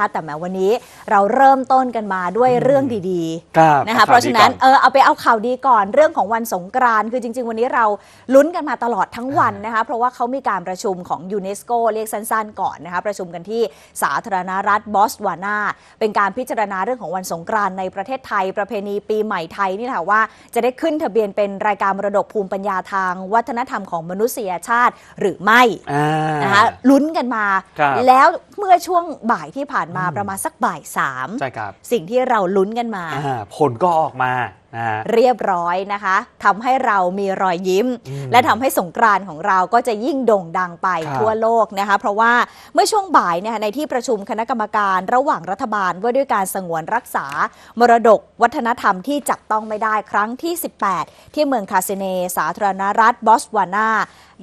ค่ะแต่แม้วันนี้เราเริ่มต้นกันมาด้วยเรื่องดีๆนะคะเพราะฉะนั้นเออเอาไปเอาข่าวดีก่อน เรื่องของวันสงกรานต์คือจริง ๆ วันนี้เราลุ้นกันมาตลอดทั้งวันนะคะเพราะว่าเขามีการประชุมของยูเนสโกเรียกสั้นๆ ก่อนนะคะประชุมกันที่สาธารณรัฐบอสวานา เป็นการพิจารณาเรื่องของวันสงกรานในประเทศไทยประเพณีปีใหม่ไทยนี่แหละว่า จะได้ขึ้นทะเบียนเป็นรายการมรดกภูมิปัญญาทางวัฒนธรรมของมนุษยชาติหรือไม่นะคะลุ้นกันมาแล้วมื่อช่วงบ่ายที่ผ่านมาประมาณสักบ่ายสามใช่ครับ สิ่งที่เราลุ้นกันมา ผลก็ออกมาเรียบร้อยนะคะทำให้เรามีรอยยิ้ม และทำให้สงกรานของเราก็จะยิ่งโด่งดังไปทั่วโลกนะคะเพราะว่าเมื่อช่วงบ่ายเนี่ยในที่ประชุมคณะกรรมการระหว่างรัฐบาล ว่าด้วยการสงวนรักษา มรดกวัฒนธรรมที่จับต้องไม่ได้ครั้งที่ 18 ที่เมืองคาเซเน สาธารณรัฐบอสวานา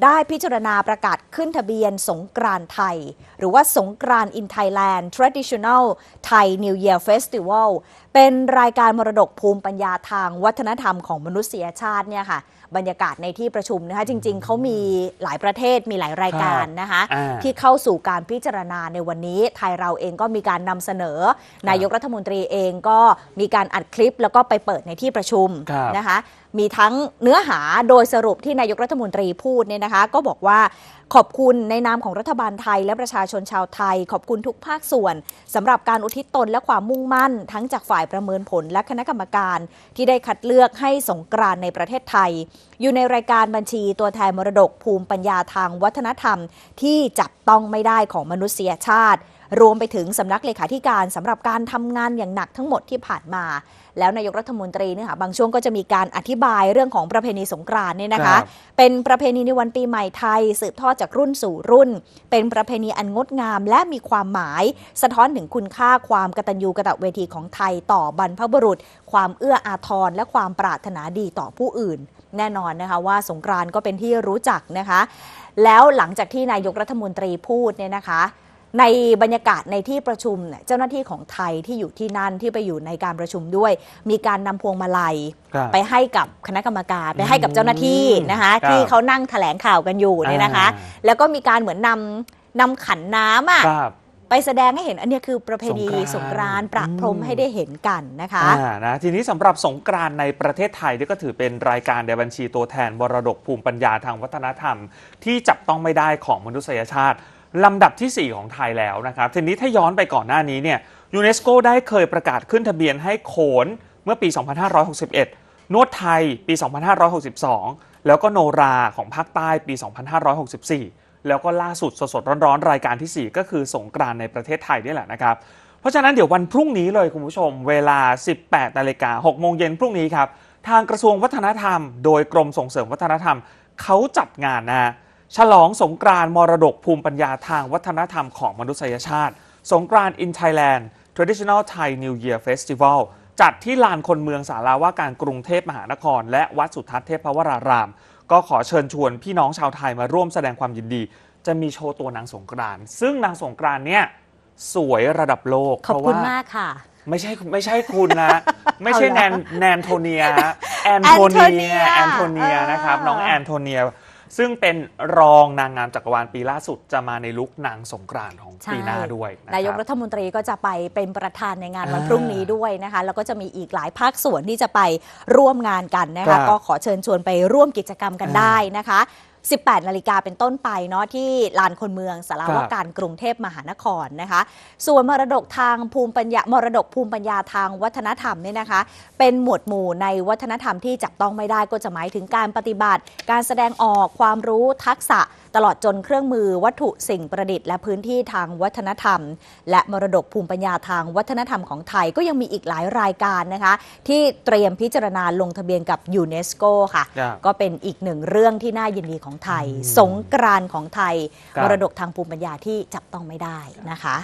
ได้พิจารณาประกาศขึ้นทะเบียนสงกรานไทย หรือว่าสงกรานอินไทยแลนด์ traditional Thai New Year Festival เป็นรายการมรดกภูมิปัญญาไทยางวัฒนธรรมของมนุษยชาติเนี่ยค่ะบรรยากาศในที่ประชุมนะคะจริง ๆ เขามีหลายประเทศมีหลายรายการนะคะ ที่เข้าสู่การพิจารณาในวันนี้ ไทยเราเองก็มีการนำเสนอนายกรัฐมนตรีเองก็มีการอัดคลิป แล้วก็ไปเปิดในที่ประชุมนะคะมีทั้งเนื้อหาโดยสรุปที่นายกรัฐมนตรีพูดเนี่ยนะคะ ก็บอกว่าขอบคุณในนามของรัฐบาลไทยและประชาชนชาวไทย ขอบคุณทุกภาคส่วน สำหรับการอุทิศตนและความมุ่งมั่น ทั้งจากฝ่ายประเมินผลและคณะกรรมการที่ได้คัดเลือกให้สงกรานในประเทศไทย อยู่ในรายการบัญชีตัวแทนมรดกภูมิปัญญาทางวัฒนธรรม ที่จับต้องไม่ได้ของมนุษยชาติรวมไปถึงสำนักเลขาธิการสำหรับการทำงานอย่างหนักทั้งหมดที่ผ่านมา แล้วนายกรัฐมนตรีเนี่ยค่ะบางช่วงก็จะมีการอธิบายเรื่องของประเพณีสงกรานต์เนี่ยนะคะ เป็นประเพณีในวันปีใหม่ไทย สืบทอดจากรุ่นสู่รุ่น เป็นประเพณีอันงดงาม และมีความหมาย สะท้อนถึงคุณค่าความกตัญญูกตเวทีของไทยต่อบรรพบุรุษ ความเอื้ออาทรและความปรารถนาดีต่อผู้อื่น แน่นอนนะคะว่าสงกรานต์ก็เป็นที่รู้จักนะคะ แล้วหลังจากที่นายกรัฐมนตรีพูดเนี่ยนะคะในบรรยากาศในที่ประชุมเนี่ยเจ้าหน้าที่ของไทยที่อยู่ที่นั่นที่ไปอยู่ในการประชุมด้วย มีการนำพวงมาลัย ไปให้กับคณะกรรมการไปให้กับเจ้าหน้าที่นะคะคที่เขานั่งแถลงข่าวกันอยู่เนี่ยนะคะ แล้วก็มีการเหมือนนำนำขันน้ำอ่ะไปแสดงให้เห็นอันนี้คือประเพณี สงกรานต์ประพรมให้ได้เห็นกันนะคะอ่านะทีนี้สำหรับสงกรานต์ในประเทศไทยนี่ยก็ถือเป็นรายการในบัญชีตัวแทนบรดกภูมิปัญญาทางวัฒนธรรม ที่จับต้องไม่ได้ของมนุษยชาติลำดับที่ 4 ของไทยแล้วนะครับทีนี้ถ้าย้อนไปก่อนหน้านี้เนี่ยยูเนสโกได้เคยประกาศขึ้นทะเบียนให้โขนเมื่อปี 2561 นวดไทยปี 2562 แล้วก็โนราของภาคใต้ปี 2564 แล้วก็ล่าสุดสดๆร้อนๆรายการที่ 4 ก็คือสงกรานในประเทศไทยนี่แหละนะครับเพราะฉะนั้นเดี๋ยววันพรุ่งนี้เลยคุณผู้ชมเวลา 18นาฬิกา 6 โมงเย็นพรุ่งนี้ครับทางกระทรวงวัฒนธรรม โดยกรมส่งเสริมวัฒนธรรมเขาจัดงานนะฉลองสงกรานต์มรดกภูมิปัญญาทางวัฒนธรรมของมนุษยชาติ สงกรานต์นไทยแลนด์ Traditional Thai New Year Festival จัดที่ลานคนเมืองสาราว่าการกรุงเทพมหานคร และวัดสุทัศน์เทพวราราม ก็ขอเชิญชวนพี่น้องชาวไทยมาร่วมแสดงความยินดี จะมีโชว์ตัวนางสงกรานต์ซึ่งนางสงกรานต์เนี่ยสวยระดับโลก ขอบคุณมากค่ะ ไม่ใช่ไม่ใช่คุณนะ ไม่ใช่แนนแนนโทเนียแอนโทเนียแอนโทเนียนะครับน้องแอนโทเนียซึ่งเป็นรองนางงามจักรวาลปีล่าสุดจะมาในลุกนางสงกรานของปีหน้าด้วย นายกรัฐมนตรีก็จะไปเป็นประธานในงานวันพรุ่งนี้ด้วยนะคะแล้วก็จะมีอีกหลายภาคส่วนที่จะไปร่วมงานกันนะคะก็ขอเชิญชวนไปร่วมกิจกรรมกันได้นะคะ18นาฬิกาเป็นต้นไปเนาะที่ลานคนเมืองสารวการกรุงเทพมหานครนะคะ ส่วนมรดกทางภูมิปัญญามรดกภูมิปัญญาทางวัฒนธรรมเนี่ยนะคะ เป็นหมวดหมู่ในวัฒนธรรมที่จับต้องไม่ได้ก็จะหมายถึงการปฏิบัติการแสดงออกความรู้ทักษะตลอดจนเครื่องมือวัตถุสิ่งประดิษฐ์และพื้นที่ทางวัฒนธรรม และมรดกภูมิปัญญาทางวัฒนธรรมของไทยก็ยังมีอีกหลายรายการนะคะ ที่เตรียมพิจารณาลงทะเบียนกับยูเนสโกค่ะ ก็เป็นอีกหนึ่งเรื่องที่น่ายินดีของไทย สงกรานของไทย มรดกทางภูมิปัญญาที่จับต้องไม่ได้นะคะ